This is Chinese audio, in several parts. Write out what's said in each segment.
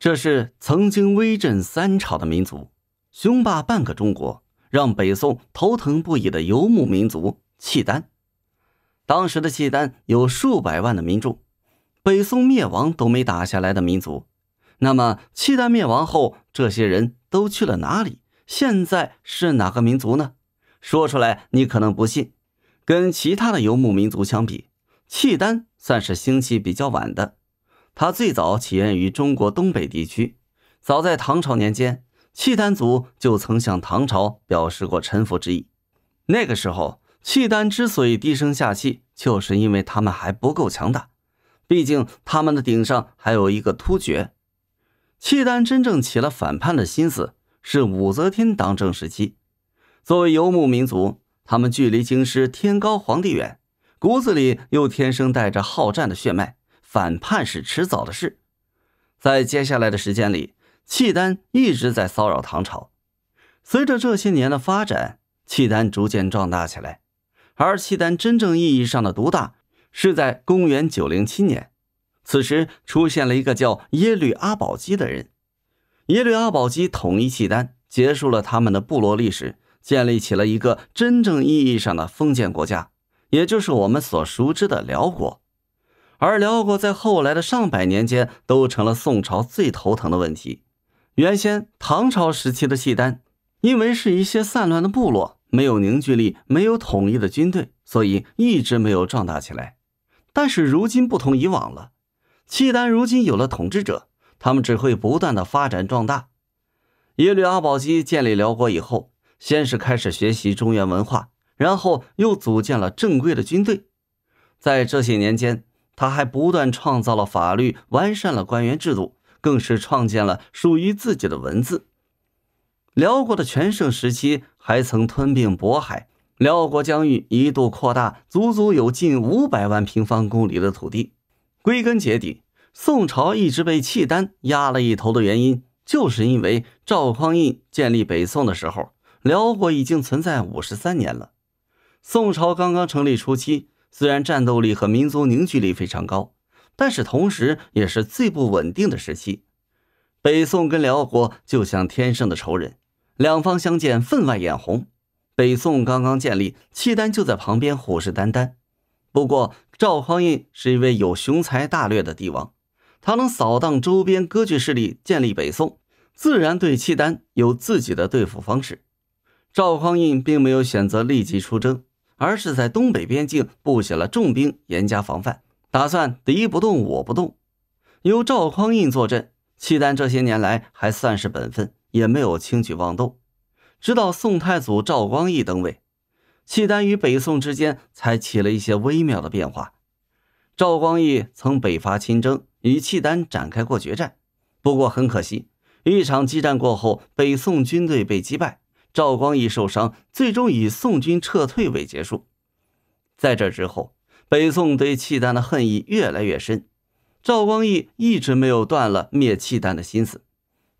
这是曾经威震三朝的民族，雄霸半个中国，让北宋头疼不已的游牧民族——契丹。当时的契丹有数百万的民众，北宋灭亡都没打下来的民族。那么，契丹灭亡后，这些人都去了哪里？现在是哪个民族呢？说出来你可能不信。跟其他的游牧民族相比，契丹算是兴起比较晚的。它最早起源于中国东北地区，早在唐朝年间，契丹族就曾向唐朝表示过臣服之意。那个时候，契丹之所以低声下气，就是因为他们还不够强大。毕竟，他们的顶上还有一个突厥。契丹真正起了反叛的心思，是武则天当政时期。作为游牧民族，他们距离京师天高皇帝远，骨子里又天生带着好战的血脉。反叛是迟早的事，在接下来的时间里，契丹一直在骚扰唐朝。随着这些年的发展，契丹逐渐壮大起来。而契丹真正意义上的独大是在公元907年，此时出现了一个叫耶律阿保机的人。耶律阿保机统一契丹，结束了他们的部落历史，建立起了一个真正意义上的封建国家，也就是我们所熟知的辽国。而辽国在后来的上百年间都成了宋朝最头疼的问题。原先唐朝时期的契丹，因为是一些散乱的部落，没有凝聚力，没有统一的军队，所以一直没有壮大起来。但是如今不同以往了，契丹如今有了统治者，他们只会不断的发展壮大。耶律阿保机建立辽国以后，先是开始学习中原文化，然后又组建了正规的军队，在这些年间。他还不断创造了法律，完善了官员制度，更是创建了属于自己的文字。辽国的全盛时期还曾吞并渤海，辽国疆域一度扩大，足足有近五百万平方公里的土地。归根结底，宋朝一直被契丹压了一头的原因，就是因为赵匡胤建立北宋的时候，辽国已经存在五十三年了，宋朝刚刚成立初期。虽然战斗力和民族凝聚力非常高，但是同时也是最不稳定的时期。北宋跟辽国就像天生的仇人，两方相见分外眼红。北宋刚刚建立，契丹就在旁边虎视眈眈。不过，赵匡胤是一位有雄才大略的帝王，他能扫荡周边割据势力，建立北宋，自然对契丹有自己的对付方式。赵匡胤并没有选择立即出征。而是在东北边境布下了重兵，严加防范，打算敌不动我不动。由赵匡胤坐镇，契丹这些年来还算是本分，也没有轻举妄动。直到宋太祖赵光义登位，契丹与北宋之间才起了一些微妙的变化。赵光义曾北伐亲征，与契丹展开过决战，不过很可惜，一场激战过后，北宋军队被击败。赵光义受伤，最终以宋军撤退为结束。在这之后，北宋对契丹的恨意越来越深。赵光义一直没有断了灭契丹的心思。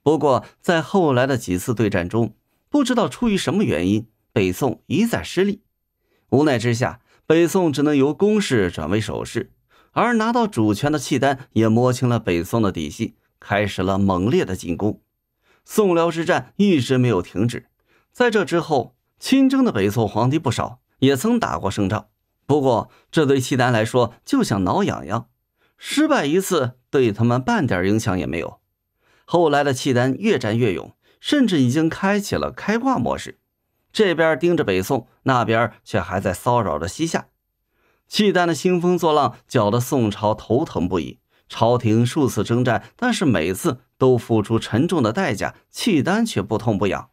不过，在后来的几次对战中，不知道出于什么原因，北宋一再失利。无奈之下，北宋只能由攻势转为守势。而拿到主权的契丹也摸清了北宋的底细，开始了猛烈的进攻。宋辽之战一直没有停止。在这之后，亲征的北宋皇帝不少，也曾打过胜仗。不过，这对契丹来说就像挠痒痒，失败一次对他们半点影响也没有。后来的契丹越战越勇，甚至已经开启了开挂模式。这边盯着北宋，那边却还在骚扰着西夏。契丹的兴风作浪，搅得宋朝头疼不已。朝廷数次征战，但是每次都付出沉重的代价，契丹却不痛不痒。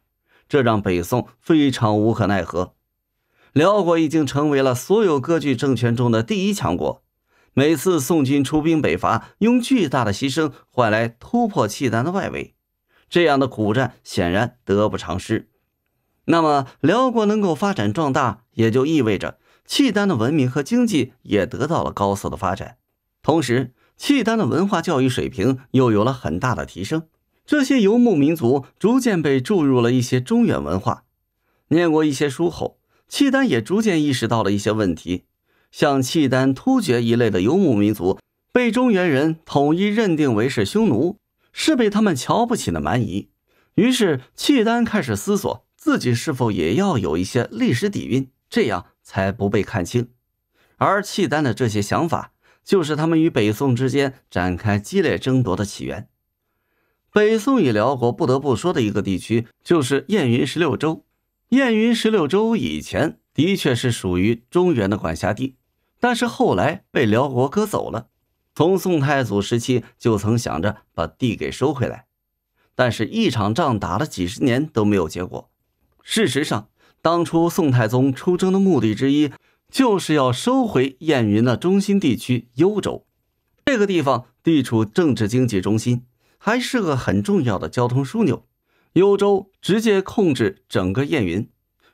这让北宋非常无可奈何，辽国已经成为了所有割据政权中的第一强国。每次宋军出兵北伐，用巨大的牺牲换来突破契丹的外围，这样的苦战显然得不偿失。那么，辽国能够发展壮大，也就意味着契丹的文明和经济也得到了高速的发展，同时，契丹的文化教育水平又有了很大的提升。这些游牧民族逐渐被注入了一些中原文化，念过一些书后，契丹也逐渐意识到了一些问题。像契丹、突厥一类的游牧民族，被中原人统一认定为是匈奴，是被他们瞧不起的蛮夷。于是，契丹开始思索自己是否也要有一些历史底蕴，这样才不被看清。而契丹的这些想法，就是他们与北宋之间展开激烈争夺的起源。北宋与辽国不得不说的一个地区就是燕云十六州。燕云十六州以前的确是属于中原的管辖地，但是后来被辽国割走了。从宋太祖时期就曾想着把地给收回来，但是一场仗打了几十年都没有结果。事实上，当初宋太宗出征的目的之一就是要收回燕云的中心地区幽州，这个地方地处政治经济中心。还是个很重要的交通枢纽，幽州直接控制整个燕云，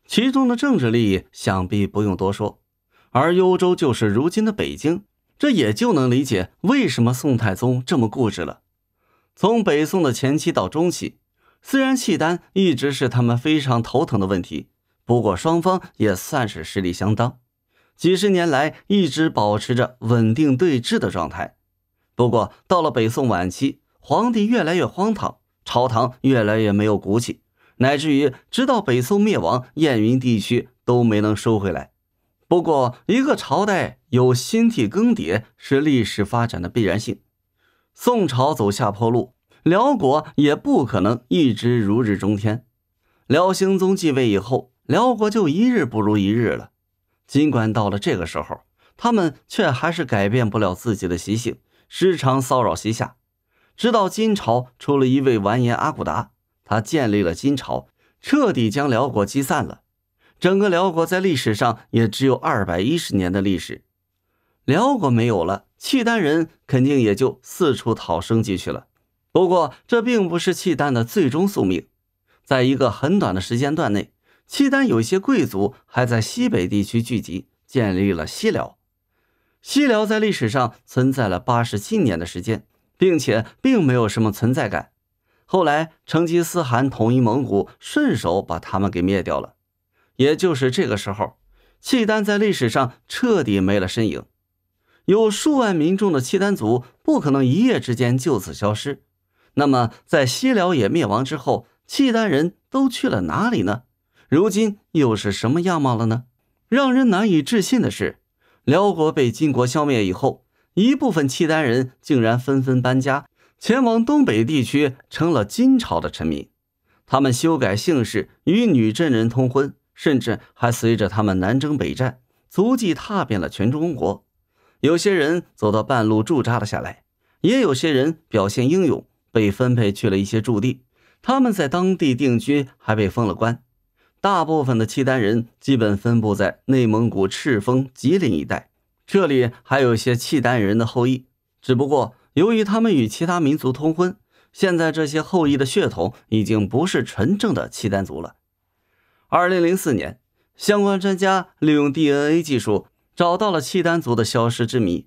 其中的政治利益想必不用多说。而幽州就是如今的北京，这也就能理解为什么宋太宗这么固执了。从北宋的前期到中期，虽然契丹一直是他们非常头疼的问题，不过双方也算是实力相当，几十年来一直保持着稳定对峙的状态。不过到了北宋晚期，皇帝越来越荒唐，朝堂越来越没有骨气，乃至于直到北宋灭亡，燕云地区都没能收回来。不过，一个朝代有新替更迭是历史发展的必然性。宋朝走下坡路，辽国也不可能一直如日中天。辽兴宗继位以后，辽国就一日不如一日了。尽管到了这个时候，他们却还是改变不了自己的习性，时常骚扰西夏。直到金朝出了一位完颜阿骨达，他建立了金朝，彻底将辽国击散了。整个辽国在历史上也只有二百一十年的历史。辽国没有了，契丹人肯定也就四处讨生计去了。不过，这并不是契丹的最终宿命。在一个很短的时间段内，契丹有一些贵族还在西北地区聚集，建立了西辽。西辽在历史上存在了八十七年的时间。并且并没有什么存在感。后来成吉思汗统一蒙古，顺手把他们给灭掉了。也就是这个时候，契丹在历史上彻底没了身影。有数万民众的契丹族不可能一夜之间就此消失。那么，在西辽也灭亡之后，契丹人都去了哪里呢？如今又是什么样貌了呢？让人难以置信的是，辽国被金国消灭以后。一部分契丹人竟然纷纷搬家，前往东北地区，成了金朝的臣民。他们修改姓氏，与女真人通婚，甚至还随着他们南征北战，足迹踏遍了全中国。有些人走到半路驻扎了下来，也有些人表现英勇，被分配去了一些驻地。他们在当地定居，还被封了官。大部分的契丹人基本分布在内蒙古、赤峰、吉林一带。这里还有一些契丹人的后裔，只不过由于他们与其他民族通婚，现在这些后裔的血统已经不是纯正的契丹族了。二零零四年，相关专家利用 DNA 技术找到了契丹族的消失之谜。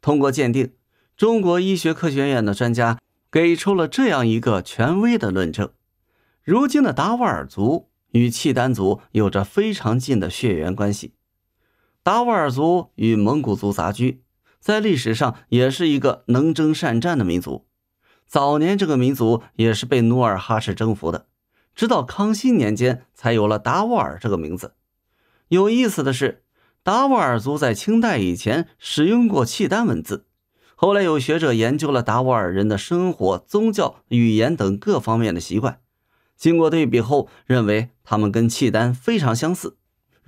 通过鉴定，中国医学科学院的专家给出了这样一个权威的论证：如今的达斡尔族与契丹族有着非常近的血缘关系。达斡尔族与蒙古族杂居，在历史上也是一个能征善战的民族。早年这个民族也是被努尔哈赤征服的，直到康熙年间才有了达斡尔这个名字。有意思的是，达斡尔族在清代以前使用过契丹文字。后来有学者研究了达斡尔人的生活、宗教、语言等各方面的习惯，经过对比后认为，他们跟契丹非常相似。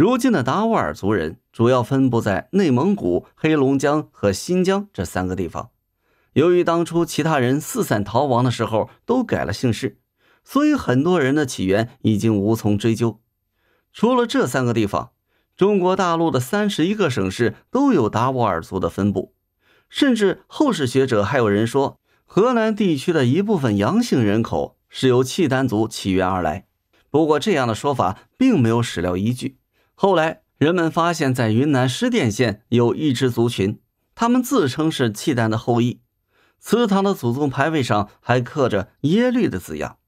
如今的达斡尔族人主要分布在内蒙古、黑龙江和新疆这三个地方。由于当初其他人四散逃亡的时候都改了姓氏，所以很多人的起源已经无从追究。除了这三个地方，中国大陆的三十一个省市都有达斡尔族的分布，甚至后世学者还有人说，河南地区的一部分杨姓人口是由契丹族起源而来。不过，这样的说法并没有史料依据。后来，人们发现，在云南施甸县有一支族群，他们自称是契丹的后裔，祠堂的祖宗牌位上还刻着“耶律”的字样。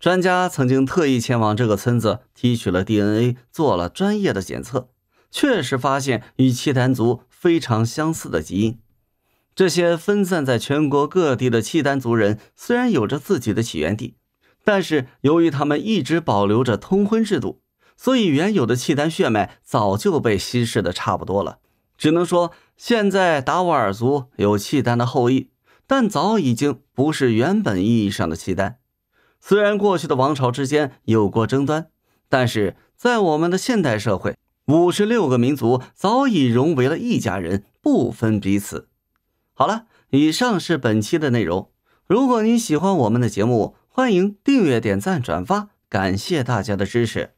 专家曾经特意前往这个村子，提取了 DNA，做了专业的检测，确实发现与契丹族非常相似的基因。这些分散在全国各地的契丹族人，虽然有着自己的起源地，但是由于他们一直保留着通婚制度。所以，原有的契丹血脉早就被稀释的差不多了。只能说，现在达斡尔族有契丹的后裔，但早已经不是原本意义上的契丹。虽然过去的王朝之间有过争端，但是在我们的现代社会，五十六个民族早已融为了一家人，不分彼此。好了，以上是本期的内容。如果你喜欢我们的节目，欢迎订阅、点赞、转发，感谢大家的支持。